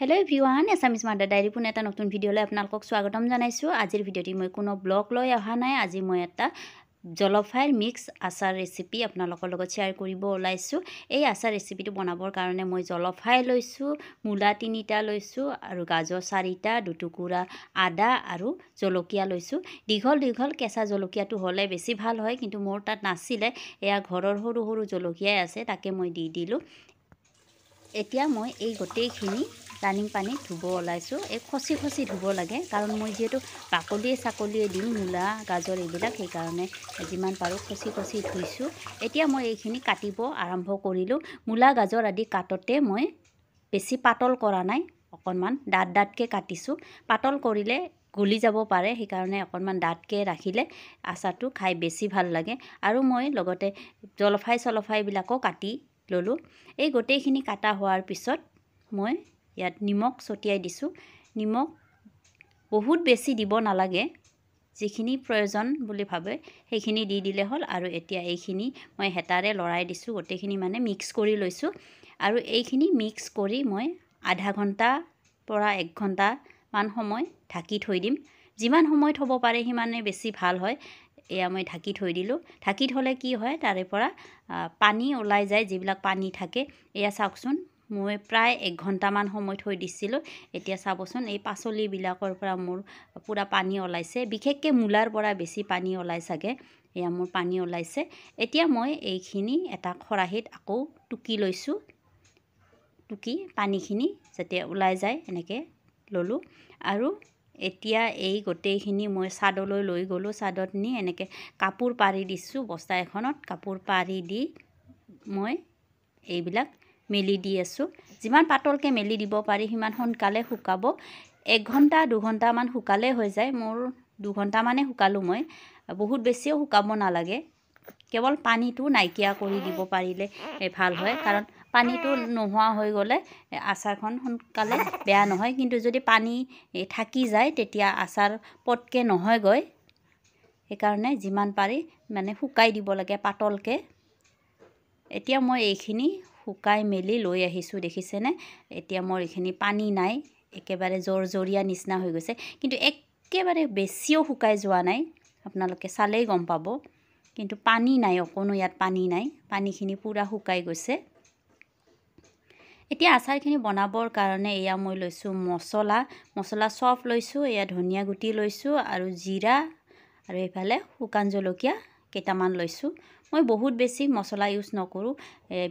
hello' ভিৱান Assamese mother diary পোনে এটা নতুন ভিডিঅ'লৈ আপোনালোকক স্বাগতম জনাইছোঁ আজিৰ ভিডিঅ'টি মই কোনো ব্লগ লৈ অহা নাই আজি মই এটা জলফাইৰ মিক্স আচাৰ ৰেচিপি আপোনালোকৰ লগত শ্বেয়াৰ কৰিব ওলাইছোঁ এই আচাৰ ৰেচিপিটো বনাবৰ কাৰণে মই জলফাই লৈছোঁ মূলা তিনিটা লৈছোঁ আৰু গাজৰ চাৰিটা দুটুকুৰা আদা আৰু জলকীয়া লৈছোঁ দীঘল দীঘল কেঁচা জলকীয়াটো হ'লে বেছি ভাল হয় কিন্তু মোৰ তাত নাছিলে এয়া ঘৰৰ সৰু সৰু জলকীয়াই আছে তাকে মই দি দিলোঁ এতিয়া মই এই গোটেইখিনি টানিং পানীত ধুব ওলাইছোঁ এই খচি খচি ধুব লাগে কাৰণ মই যিহেতু বাকলিয়ে চাকলিয়ে দিওঁ মূলা গাজৰ এইবিলাক সেইকাৰণে যিমান পাৰোঁ খচি খচি ধুইছোঁ এতিয়া মই এইখিনি কাটিব আৰম্ভ কৰিলোঁ মূলা গাজৰ আদি কাটোতে মই বেছি পাতল কৰা নাই অকণমান ডাঠ ডাঠকৈ কাটিছোঁ পাতল কৰিলে গলি যাব পাৰে সেইকাৰণে অকণমান ডাঠকৈ ৰাখিলে আচাৰটো খাই বেছি ভাল লাগে আৰু মই লগতে জলফাই চলফাইবিলাকো কাটি ল'লোঁ এই গোটেইখিনি কাটা হোৱাৰ পিছত মই ইয়াত নিমখ ছটিয়াই দিছোঁ নিমখ বহুত বেছি দিব নালাগে যিখিনি প্ৰয়োজন বুলি ভাবে সেইখিনি দি দিলে হ'ল আৰু এতিয়া এইখিনি মই হেতাৰে লৰাই দিছোঁ গোটেইখিনি মানে মিক্স কৰি লৈছোঁ আৰু এইখিনি মিক্স কৰি মই আধা ঘণ্টাৰ পৰা এক ঘণ্টামান সময় ঢাকি থৈ দিম যিমান সময় থ'ব পাৰে সিমানে বেছি ভাল হয় এয়া মই ঢাকি থৈ দিলোঁ ঢাকি থ'লে কি হয় তাৰে পৰা পানী ওলাই যায় যিবিলাক পানী থাকে এয়া চাওকচোন মই প্ৰায় এক ঘণ্টামান সময় থৈ দিছিলোঁ এতিয়া চাবচোন এই পাচলিবিলাকৰ পৰা মোৰ পূৰা পানী ওলাইছে বিশেষকৈ মূলাৰ পৰা বেছি পানী ওলাই চাগে এয়া মোৰ পানী ওলাইছে এতিয়া মই এইখিনি এটা খৰাহিত আকৌ টুকি লৈছোঁ টুকি পানীখিনি যাতে ওলাই যায় এনেকৈ ল'লোঁ আৰু এতিয়া এই গোটেইখিনি মই চাদলৈ লৈ গ'লোঁ চাদত নি এনেকৈ কাপোৰ পাৰি দিছোঁ বস্তা এখনত কাপোৰ পাৰি দি মই এইবিলাক মেলি দি আছোঁ যিমান পাতলকৈ মেলি দিব পাৰি সিমান সোনকালে শুকাব এক ঘণ্টা দুঘণ্টামান শুকালে হৈ যায় মোৰ দুঘণ্টামানে শুকালোঁ মই বহুত বেছিও শুকাব নালাগে কেৱল পানীটো নাইকিয়া কৰি দিব পাৰিলে ভাল হয় কাৰণ পানীটো নোহোৱা হৈ গ'লে আচাৰখন সোনকালে বেয়া নহয় কিন্তু যদি পানী থাকি যায় তেতিয়া আচাৰ পটকৈ নহয়গৈ সেইকাৰণে যিমান পাৰি মানে শুকাই দিব লাগে পাতলকৈ এতিয়া মই এইখিনি শুকাই মেলি লৈ আহিছোঁ দেখিছেনে এতিয়া মোৰ এইখিনি পানী নাই একেবাৰে জৰজৰীয়া নিচিনা হৈ গৈছে কিন্তু একেবাৰে বেছিও শুকাই যোৱা নাই আপোনালোকে চালেই গম পাব কিন্তু পানী নাই অকণো ইয়াত পানী নাই পানীখিনি পূৰা শুকাই গৈছে এতিয়া আচাৰখিনি বনাবৰ কাৰণে এয়া মই লৈছোঁ মছলা মছলা চপ লৈছোঁ এয়া ধনিয়া গুটি লৈছোঁ আৰু জিৰা আৰু এইফালে শুকান জলকীয়া কেইটামান লৈছোঁ মই বহুত বেছি মছলা ইউজ নকৰোঁ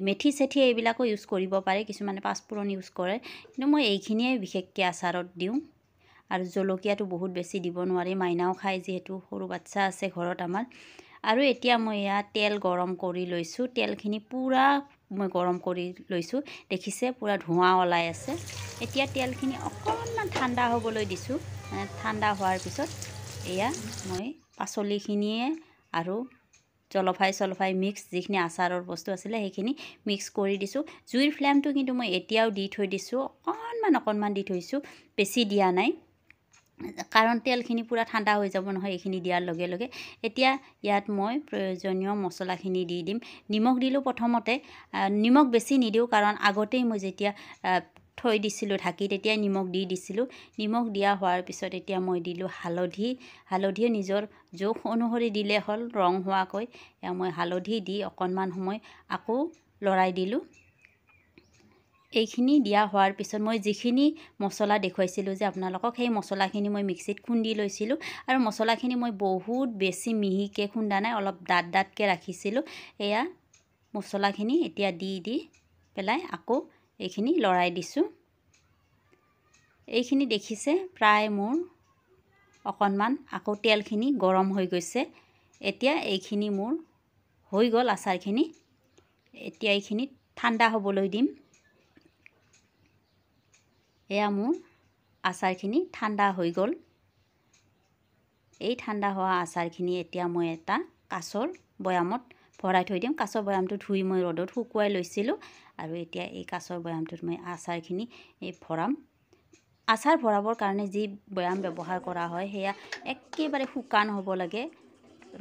মেথি চেথি এইবিলাকো ইউজ কৰিব পাৰে কিছুমানে পাঁচফোৰণ ইউজ কৰে কিন্তু মই এইখিনিয়ে বিশেষকৈ আচাৰত দিওঁ আৰু জলকীয়াটো বহুত বেছি দিব নোৱাৰি মাইনাও খায় যিহেতু সৰু বাচ্ছা আছে ঘৰত আমাৰ আৰু এতিয়া মই ইয়াত তেল গৰম কৰি লৈছোঁ তেলখিনি পূৰা মই গৰম কৰি লৈছোঁ দেখিছে পূৰা ধোঁৱা ওলাই আছে এতিয়া তেলখিনি অকণমান ঠাণ্ডা হ'বলৈ দিছোঁ ঠাণ্ডা হোৱাৰ পিছত এয়া মই পাচলিখিনিয়ে আৰু জলফাই চলফাই মিক্স যিখিনি আচাৰৰ বস্তু আছিলে সেইখিনি মিক্স কৰি দিছোঁ জুইৰ ফ্লেমটো কিন্তু মই এতিয়াও দি থৈ দিছোঁ অকণমান অকণমান দি থৈছোঁ বেছি দিয়া নাই কাৰণ তেলখিনি পূৰা ঠাণ্ডা হৈ যাব নহয় এইখিনি দিয়াৰ লগে লগে এতিয়া ইয়াত মই প্ৰয়োজনীয় মছলাখিনি দি দিম নিমখ দিলোঁ প্ৰথমতে নিমখ বেছি নিদিওঁ কাৰণ আগতেই মই যেতিয়া থৈ দিছিলোঁ ঢাকি তেতিয়াই নিমখ দি দিছিলোঁ নিমখ দিয়া হোৱাৰ পিছত এতিয়া মই দিলোঁ হালধি হালধিও নিজৰ জোখ অনুসৰি দিলে হ'ল ৰং হোৱাকৈ এয়া মই হালধি দি অকণমান সময় আকৌ লৰাই দিলোঁ এইখিনি দিয়া হোৱাৰ পিছত মই যিখিনি মছলা দেখুৱাইছিলোঁ যে আপোনালোকক সেই মছলাখিনি মই মিক্সিত খুন্দি লৈছিলোঁ আৰু মছলাখিনি মই বহুত বেছি মিহিকৈ খুন্দা নাই অলপ ডাঠ ডাঠকৈ ৰাখিছিলোঁ এয়া মছলাখিনি এতিয়া দি দি পেলাই আকৌ এইখিনি লৰাই দিছোঁ এইখিনি দেখিছে প্ৰায় মোৰ অকণমান আকৌ তেলখিনি গৰম হৈ গৈছে এতিয়া এইখিনি মোৰ হৈ গ'ল আচাৰখিনি এতিয়া এইখিনি ঠাণ্ডা হ'বলৈ দিম এয়া মোৰ আচাৰখিনি ঠাণ্ডা হৈ গ'ল এই ঠাণ্ডা হোৱা আচাৰখিনি এতিয়া মই এটা কাছৰ বৈয়ামত ভৰাই থৈ দিম কাছৰ বৈয়ামটো ধুই মই ৰ'দত শুকুৱাই লৈছিলোঁ আৰু এতিয়া এই কাছৰ বৈয়ামটোত মই আচাৰখিনি ভৰাম আচাৰ ভৰাবৰ কাৰণে যি বৈয়াম ব্যৱহাৰ কৰা হয় সেয়া একেবাৰে শুকান হ'ব লাগে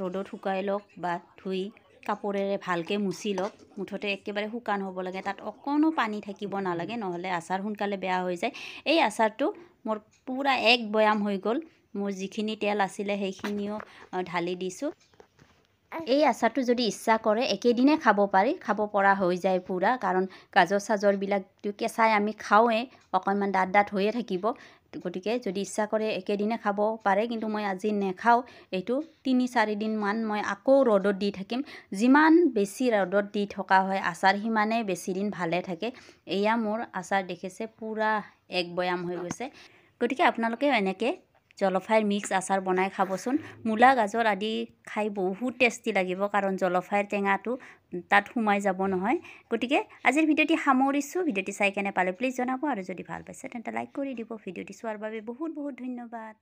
ৰ'দত শুকাই লওক বা ধুই কাপোৰেৰে ভালকৈ মুচি লওক মুঠতে একেবাৰে শুকান হ'ব লাগে তাত অকণো পানী থাকিব নালাগে নহ'লে আচাৰ সোনকালে বেয়া হৈ যায় এই আচাৰটো মোৰ পূৰা এক বৈয়াম হৈ গ'ল মোৰ যিখিনি তেল আছিলে সেইখিনিও ঢালি দিছোঁ এই আচাৰটো যদি ইচ্ছা কৰে একেদিনে খাব পাৰি খাব পৰা হৈ যায় পূৰা কাৰণ গাজৰ চাজৰবিলাকটো কেঁচাই আমি খাওঁৱেই অকণমান ডাঠ ডাঠ হৈয়ে থাকিব গতিকে যদি ইচ্ছা কৰে একেদিনে খাব পাৰে কিন্তু মই আজি নেখাওঁ এইটো তিনি চাৰিদিনমান মই আকৌ ৰ'দত দি থাকিম যিমান বেছি ৰ'দত দি থকা হয় আচাৰ সিমানেই বেছিদিন ভালে থাকে এয়া মোৰ আচাৰ দেখিছে পূৰা এক বৈয়াম হৈ গৈছে গতিকে আপোনালোকেও এনেকৈ জলফাইৰ মিক্স আচাৰ বনাই খাবচোন মূলা গাজৰ আদি খাই বহুত টেষ্টি লাগিব কাৰণ জলফাইৰ টেঙাটো তাত সোমাই যাব নহয় গতিকে আজিৰ ভিডিঅ'টি সামৰিছোঁ ভিডিঅ'টি চাই কেনে পালে প্লিজ জনাব আৰু যদি ভাল পাইছে তেন্তে লাইক কৰি দিব ভিডিঅ'টি চোৱাৰ বাবে বহুত বহুত ধন্যবাদ